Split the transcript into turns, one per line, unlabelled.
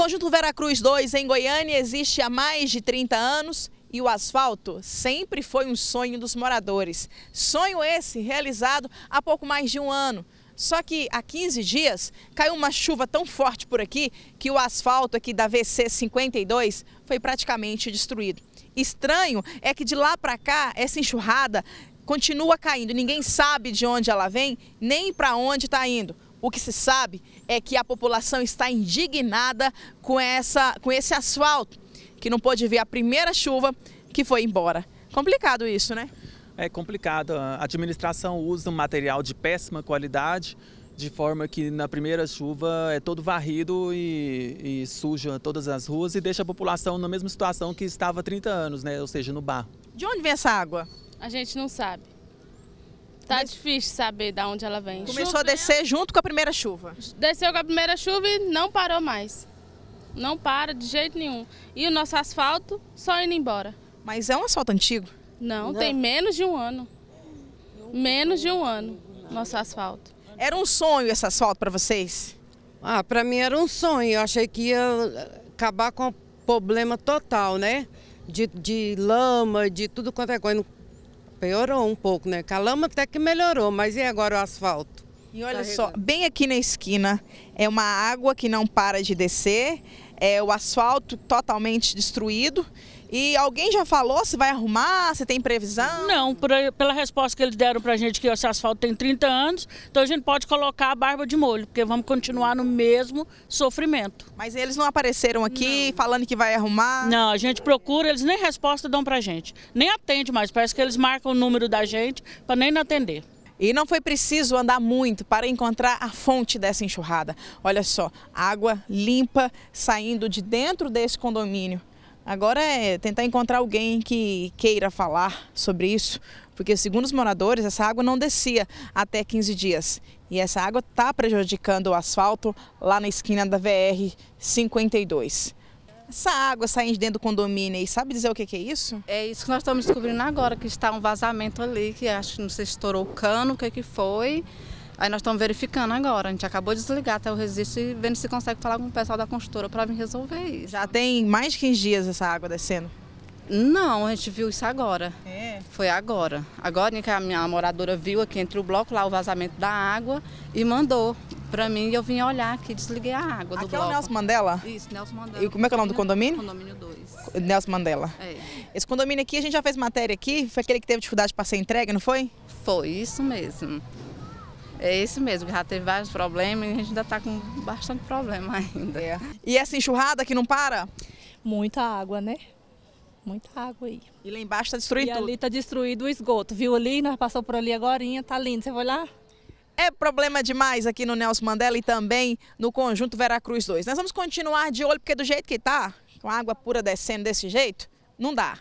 Conjunto Veracruz 2 em Goiânia existe há mais de 30 anos e o asfalto sempre foi um sonho dos moradores. Sonho esse realizado há pouco mais de um ano. Só que há 15 dias caiu uma chuva tão forte por aqui que o asfalto aqui da VC 52 foi praticamente destruído. Estranho é que de lá para cá essa enxurrada continua caindo. Ninguém sabe de onde ela vem nem para onde está indo. O que se sabe é que a população está indignada com, essa, com esse asfalto, que não pôde ver a primeira chuva que foi embora. Complicado isso, né? É complicado. A administração usa um material de péssima qualidade, de forma que na primeira chuva é todo varrido e, e suja todas as ruas e deixa a população na mesma situação que estava há 30 anos, né? ou seja, no bar.
De onde vem essa água? A gente não sabe. Tá Mas... difícil saber de onde ela vem. Começou a né? descer junto
com a primeira chuva.
Desceu com a primeira chuva e não parou mais. Não para de jeito nenhum. E o nosso asfalto só indo embora. Mas é um asfalto antigo? Não, não. tem menos de um ano. Menos de um ano nosso asfalto.
Era um sonho esse asfalto para vocês? Ah, para mim era um sonho. Eu achei que ia acabar com o problema total, né? De, de lama, de tudo quanto é coisa piorou um pouco, né? Calama até que melhorou, mas e agora o asfalto? E olha só, bem aqui na esquina é uma água que não para de descer é, o asfalto totalmente destruído. E alguém já falou se vai arrumar, se tem previsão? Não, por, pela resposta que eles deram para a gente que esse asfalto tem 30 anos, então a gente pode colocar a barba de molho, porque vamos continuar no mesmo sofrimento. Mas eles não apareceram aqui não. falando que vai arrumar? Não, a gente procura, eles nem resposta dão para a gente. Nem atende mais, parece que eles marcam o número da gente para nem atender. E não foi preciso andar muito para encontrar a fonte dessa enxurrada. Olha só, água limpa saindo de dentro desse condomínio. Agora é tentar encontrar alguém que queira falar sobre isso, porque segundo os moradores, essa água não descia até 15 dias. E essa água está prejudicando o asfalto lá na esquina da VR
52. Essa água saindo dentro do condomínio aí, sabe dizer o que, que é isso? É isso que nós estamos descobrindo agora, que está um vazamento ali, que acho que não sei se estourou o cano, o que, que foi. Aí nós estamos verificando agora. A gente acabou de desligar até o registro e vendo se consegue falar com o pessoal da construtora para vir resolver isso. Já tem mais de 15 dias essa água descendo? Não, a gente viu isso agora. É. Foi agora. Agora que a minha moradora viu aqui entre o bloco lá o vazamento da água e mandou para mim, eu vim olhar aqui, desliguei a água aqui do bloco. é o Nelson Mandela? Isso, Nelson Mandela. E como é que é o nome do condomínio? Condomínio 2.
Nelson Mandela.
É. Esse condomínio aqui, a gente já fez matéria aqui, foi aquele que teve dificuldade para ser entregue, não foi? Foi, isso mesmo. É isso mesmo, já teve vários problemas e a gente ainda está com bastante problema ainda. É. E essa enxurrada que não
para? Muita água, né? Muita água aí. E lá embaixo está destruído e tudo? ali está destruído o esgoto, viu ali? Nós passamos por ali agora, tá lindo. Você vai lá? é problema demais aqui no Nelson Mandela e também no conjunto Veracruz 2. Nós vamos continuar de olho, porque do jeito que está, com a água pura descendo desse jeito, não dá.